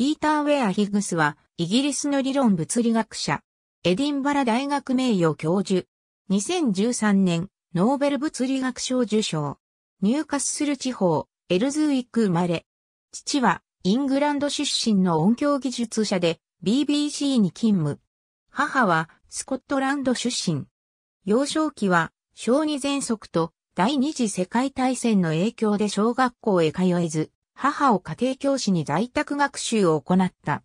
ピーター・ウェア・ヒグスは、イギリスの理論物理学者、エディンバラ大学名誉教授、2013年、ノーベル物理学賞受賞、ニューカッスル地方、エルズウィック生まれ、父は、イングランド出身の音響技術者で、BBC に勤務。母は、スコットランド出身。幼少期は、小児喘息と、第二次世界大戦の影響で小学校へ通えず、母を家庭教師に在宅学習を行った。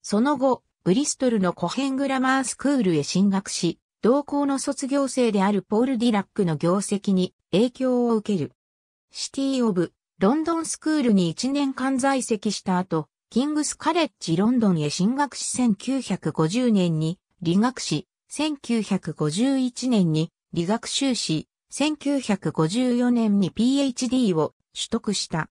その後、ブリストルのコヘングラマースクールへ進学し、同校の卒業生であるポール・ディラックの業績に影響を受ける。シティ・オブ・ロンドンスクールに1年間在籍した後、キングス・カレッジ・ロンドンへ進学し1950年に理学士、1951年に理学修士、1954年に PhD を取得した。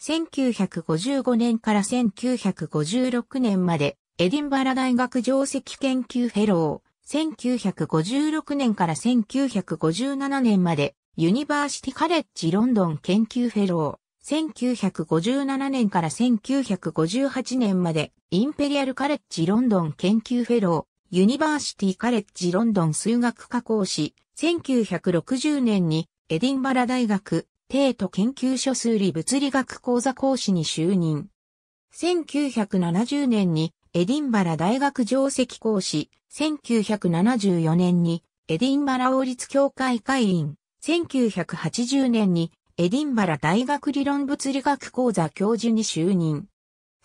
1955年から1956年まで、エディンバラ大学上席研究フェロー、1956年から1957年まで、ユニバーシティカレッジロンドン研究フェロー、1957年から1958年まで、インペリアルカレッジロンドン研究フェロー、ユニバーシティカレッジロンドン数学科講師、1960年にエディンバラ大学帝都研究所数理物理学講座講師に就任。1970年にエディンバラ大学上席講師、1974年にエディンバラ王立協会会員、1980年にエディンバラ大学理論物理学講座教授に就任。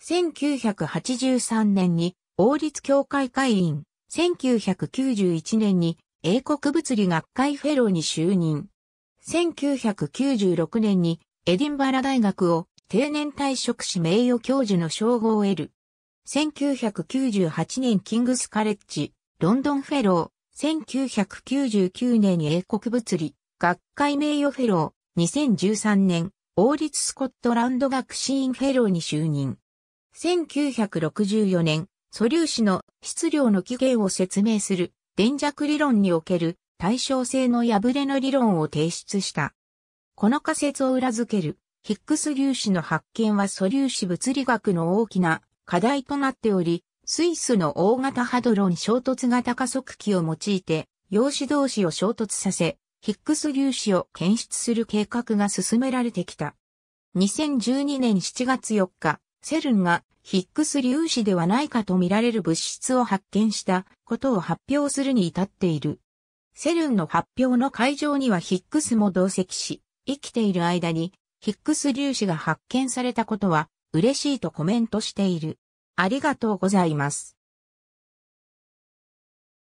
1983年に王立協会会員、1991年に英国物理学会フェローに就任。1996年にエディンバラ大学を定年退職し名誉教授の称号を得る。1998年キングスカレッジ、ロンドンフェロー、1999年に英国物理、学会名誉フェロー、2013年、王立スコットランド学士院フェローに就任。1964年、素粒子の質量の起源を説明する電弱理論における対称性の破れの理論を提出した。この仮説を裏付ける、ヒックス粒子の発見は素粒子物理学の大きな課題となっており、スイスの大型ハドロン衝突型加速器を用いて、陽子同士を衝突させ、ヒックス粒子を検出する計画が進められてきた。2012年7月4日、セルンがヒックス粒子ではないかと見られる物質を発見したことを発表するに至っている。セルンの発表の会場にはヒックスも同席し、生きている間にヒックス粒子が発見されたことは嬉しいとコメントしている。ありがとうございます。